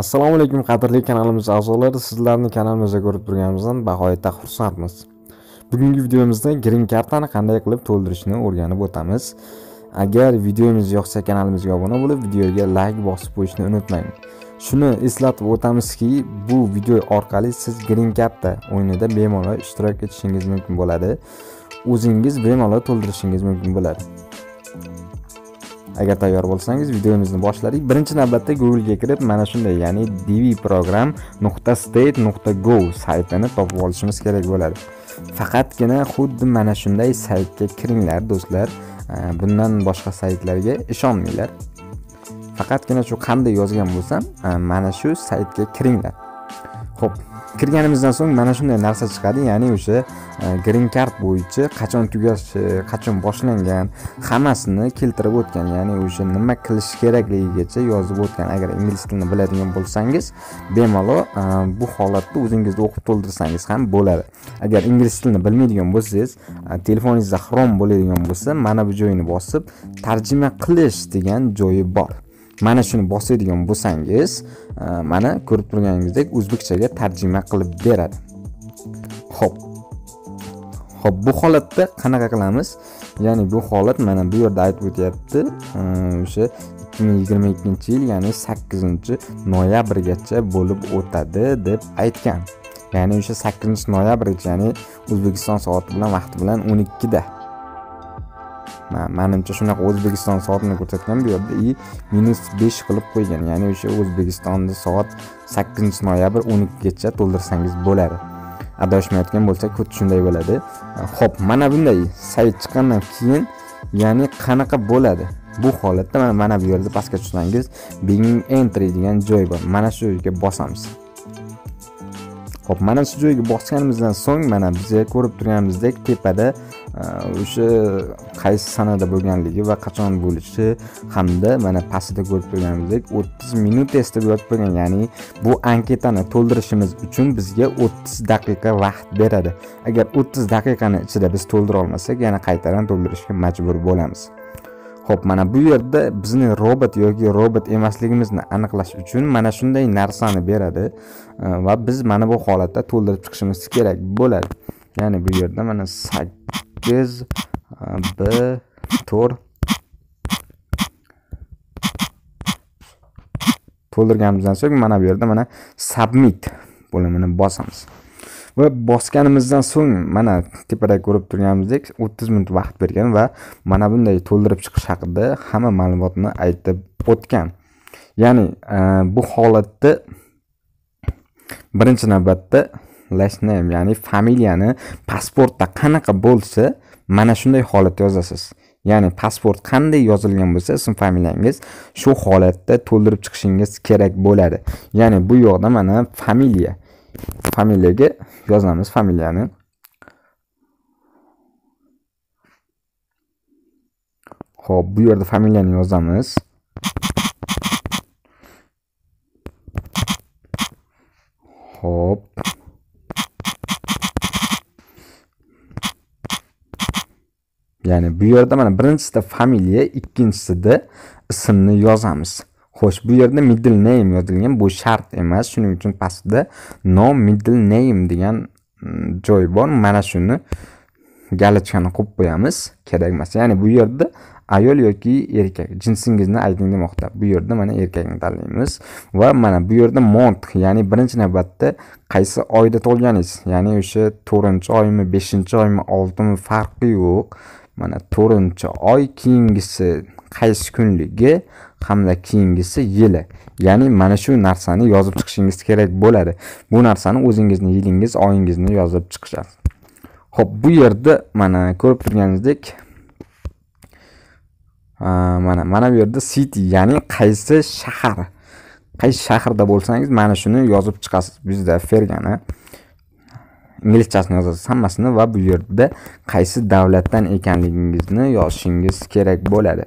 assalomu alaykum qadrli kanalimiz a'zolari sizlarni kanalimizda ko'rib turganimizdan bag'oyatda xursandmiz bugungi videomizda green kartani qanday qilib to'ldirishni o'rganib o'tamiz agar videomiz yoqsa kanalimizga obuna bo'lib videoga layk bosib qo'yishni unutmang shuni eslatib o'tamizki bu video orqali siz green karta o'yinida bemalol ishtirok etishingiz mumkin bo'ladi o'zingiz bemalol to'ldirishingiz mumkin bo'ladi agar tayyor bo'lsangiz videomizni boshladik birinchi navbatda googlega kirib mana shunday ya'ni dvprogram nuqta state nuqta go saytini topib olishimiz kerak bo'ladi faqatgina xuddi mana shunday saytga kiringlar do'stlar bundan boshqa saytlarga ishonmanglar faqatgina shu qanday yozgan bo'lsam e, mana shu saytga kiringlar ho'p kirganimizdan so'ng mana shunday narsa chiqadi ya'ni o'sha e, green card bo'yicha qachon tugashi e, qachon boshlangan hammasini keltirib o'tgan ya'ni o'sha nima qilish kerakligigacha yozib o'tgan agar ingliz tilini biladigan bo'lsangiz bemalol e, bu holatni o'zingizda o'qib to'ldirsangiz ham bo'ladi agar ingliz tilini bilmaydigan bo'lsangiz telefoningizda xrom bo'ladigan bo'lsa mana bu joyini bosib tarjima qilish degan joyi bor mana shuni bosadigan bo'lsangiz e, mana ko'rib turganingizdek o'zbekchaga tarjima qilib beradi ho'p ho'p bu holatda qanaqa qilamiz ya'ni bu holat mana bu yerda aytib o'tyapti e, o'sha ikki ming yigirma ikkinchi yil ya'ni sakkizinchi noyabrgacha bo'lib o'tadi deb aytgan ya'ni o'sha sakkizinchi noyabrgacha ya'ni o'zbekiston soati bilan vaqti bilan o'n ikkida manimcha shunaqa o'zbekiston soatini ko'rsatgan bu yerda и minus besh qilib qo'ygan ya'ni o'sha o'zbekistonni soat sakkizinchi noyabr o'n ikkigacha to'ldirsangiz bo'ladi adashmayotgan bo'lsak xuddi shunday bo'ladi ho'p mana bunday sayt chiqqandan keyin ya'ni qanaqa bo'ladi bu holatda mana bu yerda pastga tushsangiz bing entry degan joy bor mana shu yerga bosamiz ho'p mana shu joyga bosganimizdan so'ng mana biz ko'rib turganimizdek tepada e, o'sha qaysi sanada bo'lganligi va qachon bo'lishi hamda mana pastida ko'rib turganimizdek o'ttiz minut deb qo'ygan ya'ni bu anketani to'ldirishimiz uchun bizga o'ttiz daqiqa vaqt beradi agar o'ttiz daqiqani ichida biz to'ldira olmasak yana qaytadan to'ldirishga majbur bo'lamiz ho'p mana bu yerda bizni robot yoki robot emasligimizni aniqlash uchun mana shunday narsani beradi va biz mana bu holatda to'ldirib chiqishimiz kerak bo'ladi ya'ni bu yerda mana sakkiz e, b to'rt to'ldirganimizdan so'ng mana bu yerda mana submit bo'limini bosamiz va bosganimizdan so'ng mana tepada ko'rib turganimizdek 30 minut vaqt bergan va mana bunday to'ldirib chiqish haqida hamma ma'lumotni aytib o'tgan ya'ni e, bu holatda birinchi navbatda last name ya'ni familiyani pasportda qanaqa bo'lsa mana shunday holatda yozasiz ya'ni pasport qanday yozilgan bo'lsa ism familiyangiz shu holatda to'ldirib chiqishingiz kerak bo'ladi ya'ni bu yoqda mana familiya familiyaga yozamiz familiyani Xo'p, bu yerda familiyani yozamiz. Xo'p. Ya'ni bu yerda mana birinchisida familiya, ikkinchisida ismni yozamiz. xo'sh bu yerda middle name yozilgan bu shart emas shuning uchun pastda no middle name degan mm, joy bor mana shuni galochkani qo'yib qo'yamiz kerak emas ya'ni bu yerda ayol yoki erkak jinsingizni ayting demoqda bu yerda mana erkakni tanlaymiz va mana bu yerda mont ya'ni birinchi navbatda qaysi oyda tug'ilganingiz ya'ni o'sha 4 oymi 5 oymi oltimi farqi yo'q mana 4 oy keyingisi qaysi kunligi hamda keyingisi yili ya'ni mana shu narsani yozib chiqishingiz kerak bo'ladi bu narsani o'zingizni yilingiz oyingizni yozib chiqishasiz ho'p bu yerda mana ko'rib turganingizdek mana mana bu yerda city ya'ni qaysi shahar qaysi shaharda bo'lsangiz mana shuni yozib chiqasiz bizda fergana inglizchasini yozasiz hammasini va bu yerda qaysi davlatdan ekanligingizni yozishingiz kerak bo'ladi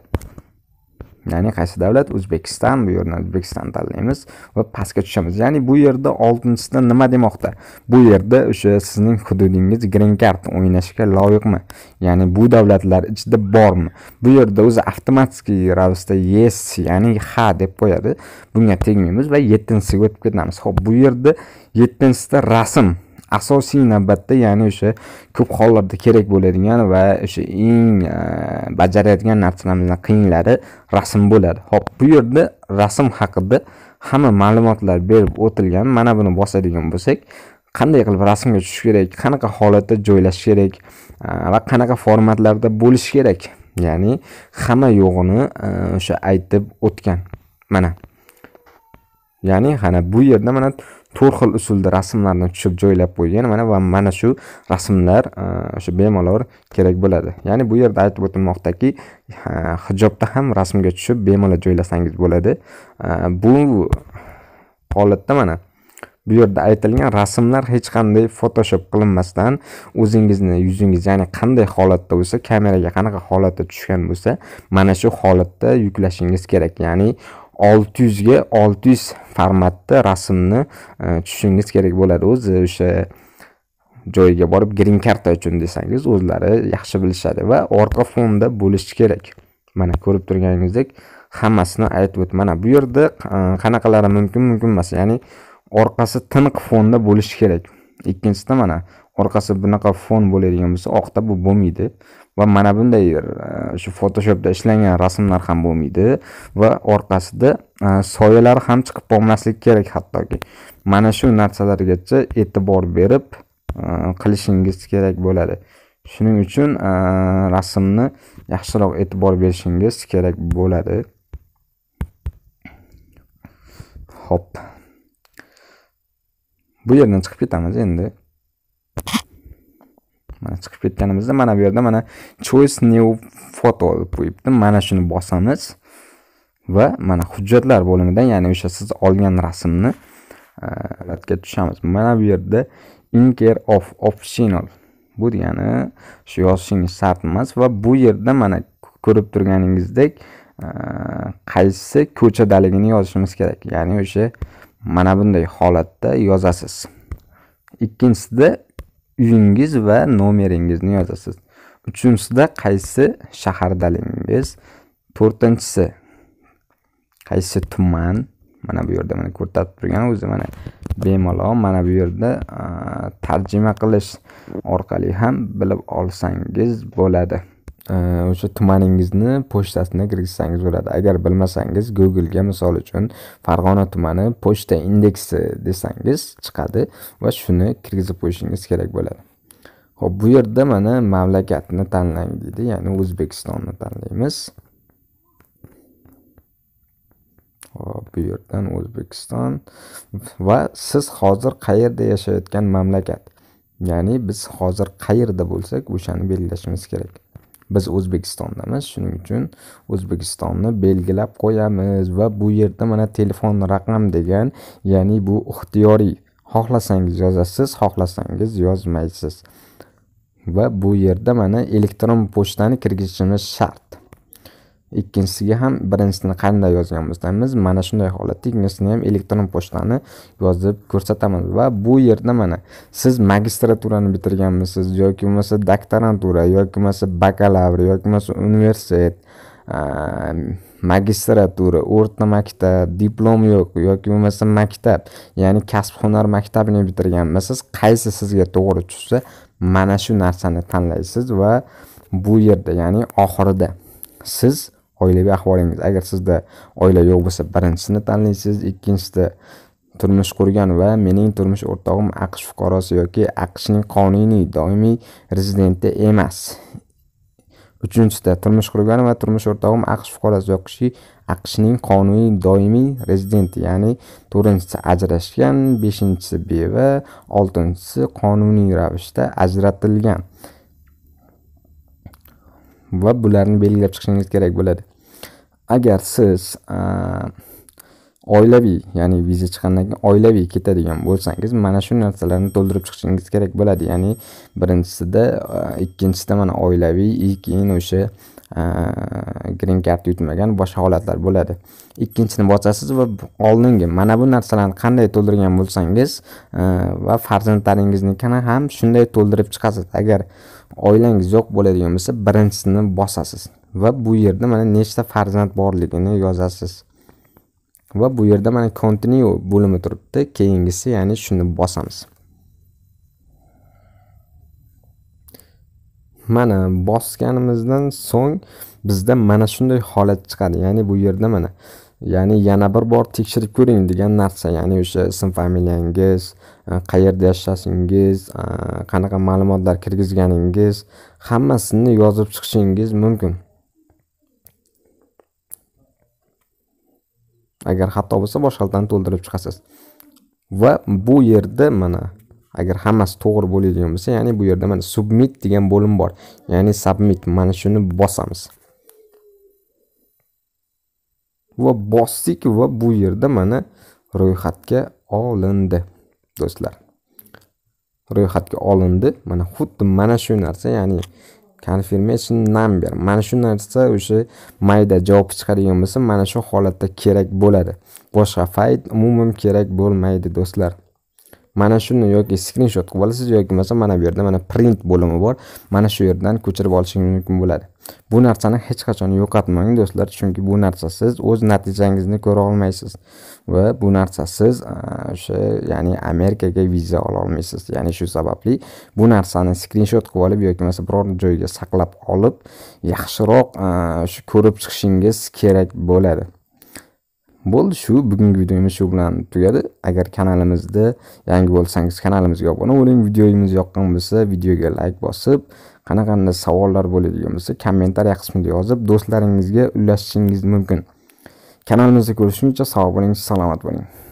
ya'ni qaysi davlat o'zbekiston bu yerdan o'zbekiston tanlaymiz va pastga tushamiz ya'ni bu yerda oltinchisida nima demoqda bu yerda o'sha sizning hududingiz green card o'ynashga loyiqmi ya'ni bu davlatlar ichida bormi bu yerda o'zi avtomatik ravishda yes ya'ni ha deb qo'yadi bunga tegmaymiz va yettinchisiga o'tib ketamiz ho'p bu yerda yettinchisida rasm asosiy navbatda ya'ni o'sha ko'p hollarda kerak bo'ladigan va o'sha eng e, bajarayotgan narsalarimizni qiyinlari rasm bo'ladi ho'p bu yerda rasm haqida hamma ma'lumotlar berib o'tilgan mana buni bosadigan bo'lsak qanday qilib rasmga tushish kerak qanaqa holatda joylash kerak e, va qanaqa formatlarda bo'lishi kerak ya'ni hamma yo'g'ini e, o'sha aytib o'tgan mana ya'ni mana bu yerda mana to'rt xil usulda rasmlarni tushirib joylab qo'ygan mana va mana shu rasmlar o'sha e, bemalol kerak bo'ladi ya'ni bu yerda aytib o'tilmoqdaki e, hijobda ham rasmga tushib bemalol joylasangiz bo'ladi e, bu holatda mana bu yerda aytilgan rasmlar hech qanday photoshop qilinmasdan o'zingizni yuzingiz ya'ni qanday holatda bo'lsa kameraga qanaqa holatda tushgan bo'lsa mana shu holatda yuklashingiz kerak ya'ni 600 ga 600 formatda rasmni e, tushishingiz kerak bo'ladi o'zi o'sha joyiga borib green karta uchun desangiz o'zlari yaxshi bilishadi va orqa fonda bo'lishi kerak mana ko'rib turganingizdek hammasini aytib o'tdim mana bu yerda e, qanaqalari mumkin mumkin emas ya'ni orqasi tiniq fonda bo'lishi kerak ikkinchisida mana orqasi bunaqa fon bo'ladigan bo'lsa oqda bu bo'lmaydi va mana bunday e, shu photoshopda ishlangan rasmlar ham bo'lmaydi va orqasida e, soyalari ham chiqib qolmasligi kerak hattoki mana shu narsalargacha e'tibor berib e, qilishingiz kerak bo'ladi shuning uchun rasmni yaxshiroq e'tibor berishingiz kerak bo'ladi ho'p bu yerdan chiqib ketamiz endi mana chiqib ketganimizda mana bu yerda mana choice new photo deb qo'yibdi mana shuni bosamiz va mana hujjatlar bo'limidan ya'ni o'sha siz olgan rasmni ratga e, tushamiz mana bu yerda in care of optional bu degani shu yozishingiz shart emas va bu yerda mana ko'rib turganingizdek e, qaysi ko'chadaligini yozishimiz kerak ya'ni o'sha mana bunday holatda yozasiz ikkinchisida uyingiz va nomeringizni yozasiz uchinchisida qaysi shahardaligingiz to'rtinchisi qaysi tuman mana bu yerda mana ko'rsatib turgan o'zi mana bemalol mana bu yerda tarjima qilish orqali ham bilib olsangiz bo'ladi o'sha tumaningizni pochtasini kirgizsangiz bo'ladi agar bilmasangiz googlega misol uchun farg'ona tumani pochta indeksi desangiz chiqadi va shuni kirgizib qo'yishingiz kerak bo'ladi ho'p bu yerda mana mamlakatni tanlang deydi ya'ni o'zbekistonni tanlaymiz hop bu yerdan o'zbekiston va siz hozir qayerda yashayotgan mamlakat ya'ni biz hozir qayerda bo'lsak o'shani belgilashimiz kerak biz o'zbekistondamiz shuning uchun o'zbekistonni belgilab qo'yamiz va bu yerda mana telefon raqam degan ya'ni bu ixtiyoriy xohlasangiz yozasiz xohlasangiz yozmaysiz va bu yerda mana elektron pochtani kirgizishimiz shart ikkinchisiga ham birinchisini qanday yozgan bo'lsangiz mana shunday holatda ikkinchisini ham elektron pochtani yozib ko'rsataman va bu yerda mana siz magistraturani bitirganmisiz yoki bo'lmasa doktorantura yoki bo'lmasa bakalavr yoki bo'lmasa universitet magistratura o'rta maktab diplom yo'q yoki bo'lmasa maktab ya'ni kasb hunar maktabini bitirganmisiz qaysi sizga to'g'ri tushsa mana shu narsani tanlaysiz va bu yerda ya'ni oxirida siz oilaviy ahvolingiz agar sizda oila yo'q bo'lsa birinchisini tanlaysiz ikkinchisida turmush qurgan va mening turmush o'rtog'im aqsh fuqarosi yoki aqshning qonuniy doimiy rezidenti emas uchinchisida turmush qurgan va turmush o'rtog'im aqsh fuqarosi yoki aqshning qonuniy doimiy rezidenti ya'ni to'rtinchisi ajrashgan beshinchisi beva oltinchisi qonuniy ravishda ajratilgan va bularni belgilab chiqishingiz kerak bo'ladi agar siz oilaviy ya'ni viza chiqqandan keyin oilaviy ketadigan bo'lsangiz mana shu narsalarni to'ldirib chiqishingiz kerak bo'ladi ya'ni birinchisida ikkinchisida mana oilaviy и keyin o'sha green card yutmagan boshqa holatlar bo'ladi ikkinchisini bosasiz va oldingi mana bu narsalarni qanday to'ldirgan bo'lsangiz va farzandlaringiznikini ham shunday to'ldirib chiqasiz agar oilangiz yo'q bo'ladigan bo'lsa birinchisini bosasiz va bu yerda mana nechta farzand borligini yozasiz va bu yerda mana continue bo'limi turibdi keyingisi ya'ni shuni bosamiz mana bosganimizdan so'ng bizda mana shunday holat chiqadi ya'ni bu yerda mana ya'ni yana bir bor tekshirib ko'ring degan narsa ya'ni o'sha ism familiyangiz qayerda yashashingiz qanaqa ma'lumotlar kirgizganingiz hammasini yozib chiqishingiz mumkin agar xato bo'lsa boshqadan to'ldirib chiqasiz va bu yerda mana agar hammasi to'g'ri bo'ladigan bo'lsa ya'ni bu yerda mana submit degan bo'lim bor ya'ni submit mana shuni bosamiz va bosdik va bu yerda mana ro'yxatga olindi do'stlar ro'yxatga olindi mana xuddi mana shu narsa ya'ni confirmation number mana shu narsa o'sha mayda javob chiqadigan bo'lsa mana shu holatda kerak bo'ladi boshqa fayl umuman kerak bo'lmaydi do'stlar mana shuni yoki skrinshot qilib olasiz yoki bo'lmasa mana bu yerda mana print bo'limi bor mana shu yerdan ko'chirib olishingiz mumkin bo'ladi bu narsani hech qachon yo'qotmang do'stlar chunki bu narsa siz o'z natijangizni ko'ra olmaysiz va bu narsa siz o'sha ya'ni amerikaga viza ola olmaysiz ya'ni shu sababli bu narsani skrinshot qilib olib yoki bo'lmasa biror joyga saqlab olib yaxshiroq shu ko'rib chiqishingiz kerak bo'ladi bo'ldi shu bugungi videomiz shu bilan tugadi agar kanalimizda yangi bo'lsangiz kanalimizga obuna bo'ling videomiz yoqqan bo'lsa videoga layk bosib qanaqanda savollar bo'ladigan bo'lsa kommentariya qismida yozib do'stlaringizga ulashishingiz mumkin kanalimizda ko'rishguncha sog' bo'ling salomat bo'ling